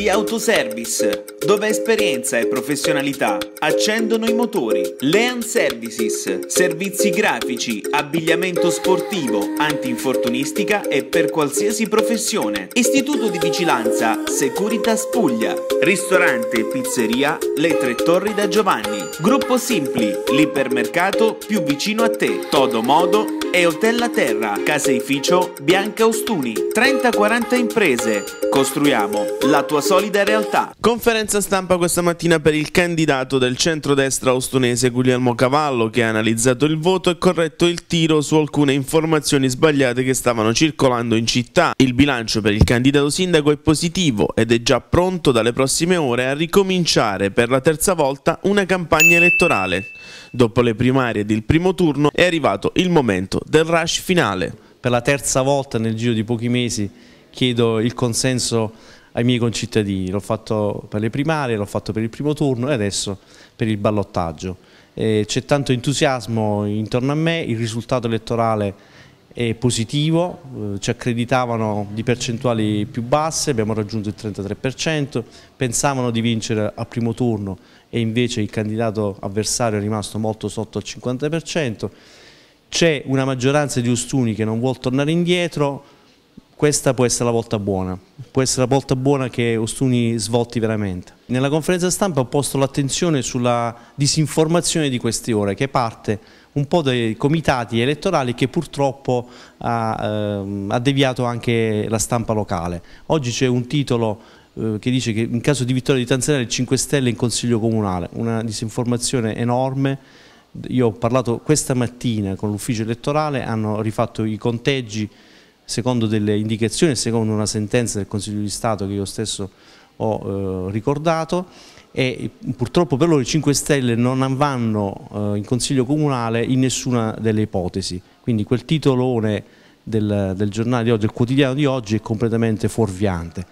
di autoservice, dove esperienza e professionalità accendono i motori. Lean Services, servizi grafici, abbigliamento sportivo, antinfortunistica e per qualsiasi professione. Istituto di vigilanza Securitas Puglia. Ristorante e pizzeria Le Tre Torri da Giovanni. Gruppo Simpli, l'ipermercato più vicino a te. Todo modo e Hotel La Terra, caseificio Bianca Ostuni. 30-40 imprese. Costruiamo la tua solida realtà. Conferenza stampa questa mattina per il candidato del centrodestra ostunese Guglielmo Cavallo che ha analizzato il voto e corretto il tiro su alcune informazioni sbagliate che stavano circolando in città. Il bilancio per il candidato sindaco è positivo ed è già pronto dalle prossime ore a ricominciare per la terza volta una campagna elettorale. Dopo le primarie ed il primo turno è arrivato il momento del rush finale. Per la terza volta nel giro di pochi mesi chiedo il consenso ai miei concittadini, l'ho fatto per le primarie, l'ho fatto per il primo turno e adesso per il ballottaggio. C'è tanto entusiasmo intorno a me, il risultato elettorale è positivo, eh, ci accreditavano di percentuali più basse, abbiamo raggiunto il 33%, pensavano di vincere al primo turno e invece il candidato avversario è rimasto molto sotto al 50%, c'è una maggioranza di Ustuni che non vuole tornare indietro, questa può essere la volta buona, può essere la volta buona che Ustuni svolti veramente. Nella conferenza stampa ho posto l'attenzione sulla disinformazione di queste ore che parte un po' dai comitati elettorali che purtroppo ha, ehm, ha deviato anche la stampa locale. Oggi c'è un titolo eh, che dice che in caso di vittoria di Tanzania il 5 Stelle in Consiglio Comunale, una disinformazione enorme io ho parlato questa mattina con l'ufficio elettorale, hanno rifatto i conteggi secondo delle indicazioni e secondo una sentenza del Consiglio di Stato che io stesso ho eh, ricordato e purtroppo per loro i 5 Stelle non vanno eh, in Consiglio Comunale in nessuna delle ipotesi, quindi quel titolone del, del giornale di oggi, del quotidiano di oggi è completamente fuorviante.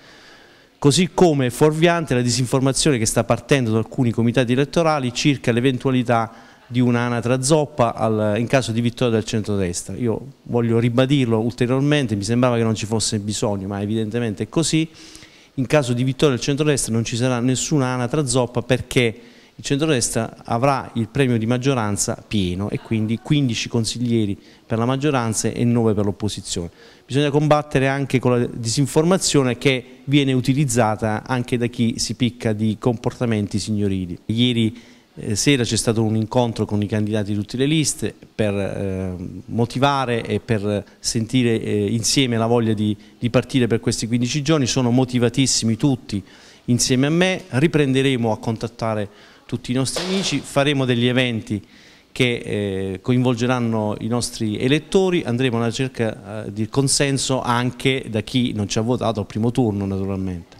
Così come è fuorviante la disinformazione che sta partendo da alcuni comitati elettorali circa l'eventualità di un'anatra zoppa al, in caso di vittoria del centrodestra. Io voglio ribadirlo ulteriormente, mi sembrava che non ci fosse bisogno, ma evidentemente è così. In caso di vittoria del centrodestra non ci sarà nessuna anatra zoppa perché il centrodestra avrà il premio di maggioranza pieno e quindi 15 consiglieri per la maggioranza e 9 per l'opposizione. Bisogna combattere anche con la disinformazione che viene utilizzata anche da chi si picca di comportamenti signorili. Ieri eh, sera c'è stato un incontro con i candidati di tutte le liste per eh, motivare e per sentire eh, insieme la voglia di, di, partire per questi 15 giorni, sono motivatissimi tutti insieme a me, riprenderemo a contattare tutti i nostri amici, faremo degli eventi che eh, coinvolgeranno i nostri elettori, andremo alla ricerca eh, di consenso anche da chi non ci ha votato al primo turno naturalmente.